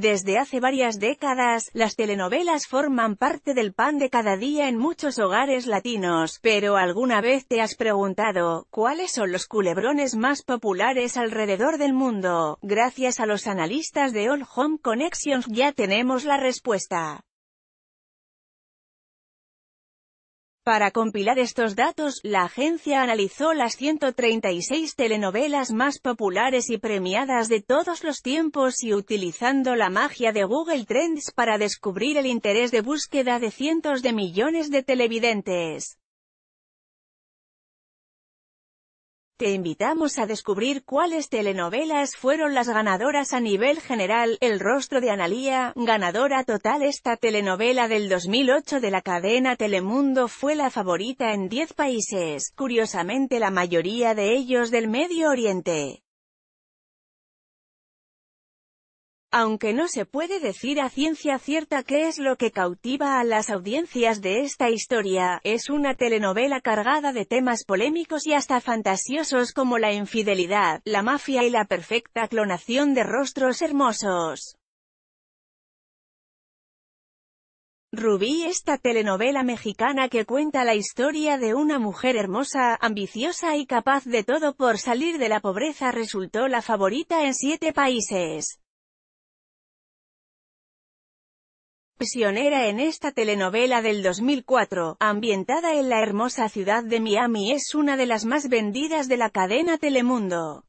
Desde hace varias décadas, las telenovelas forman parte del pan de cada día en muchos hogares latinos, pero alguna vez te has preguntado, ¿cuáles son los culebrones más populares alrededor del mundo? Gracias a los analistas de All Home Connections ya tenemos la respuesta. Para compilar estos datos, la agencia analizó las 136 telenovelas más populares y premiadas de todos los tiempos y utilizando la magia de Google Trends para descubrir el interés de búsqueda de cientos de millones de televidentes. Te invitamos a descubrir cuáles telenovelas fueron las ganadoras a nivel general. El rostro de Analía, ganadora total esta telenovela del 2008 de la cadena Telemundo fue la favorita en 10 países, curiosamente la mayoría de ellos del Medio Oriente. Aunque no se puede decir a ciencia cierta qué es lo que cautiva a las audiencias de esta historia, es una telenovela cargada de temas polémicos y hasta fantasiosos como la infidelidad, la mafia y la perfecta clonación de rostros hermosos. Rubí Esta telenovela mexicana que cuenta la historia de una mujer hermosa, ambiciosa y capaz de todo por salir de la pobreza resultó la favorita en siete países. Pisionera en esta telenovela del 2004, ambientada en la hermosa ciudad de Miami es una de las más vendidas de la cadena Telemundo.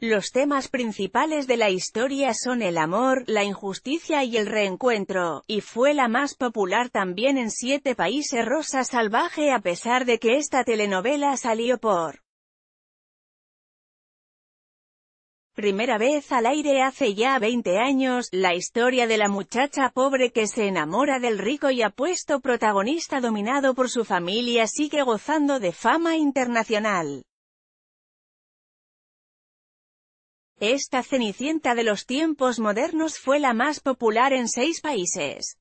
Los temas principales de la historia son el amor, la injusticia y el reencuentro, y fue la más popular también en siete países Rosa Salvaje a pesar de que esta telenovela salió por primera vez al aire hace ya 20 años, la historia de la muchacha pobre que se enamora del rico y apuesto protagonista dominado por su familia sigue gozando de fama internacional. Esta Cenicienta de los tiempos modernos fue la más popular en seis países.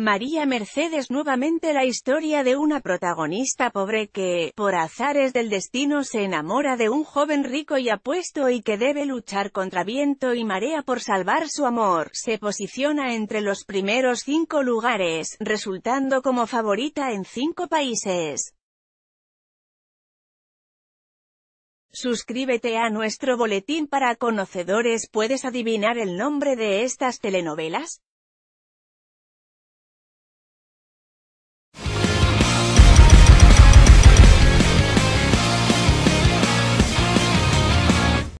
María Mercedes nuevamente la historia de una protagonista pobre que, por azares del destino se enamora de un joven rico y apuesto y que debe luchar contra viento y marea por salvar su amor, se posiciona entre los primeros cinco lugares, resultando como favorita en cinco países. Suscríbete a nuestro boletín para conocedores. ¿Puedes adivinar el nombre de estas telenovelas?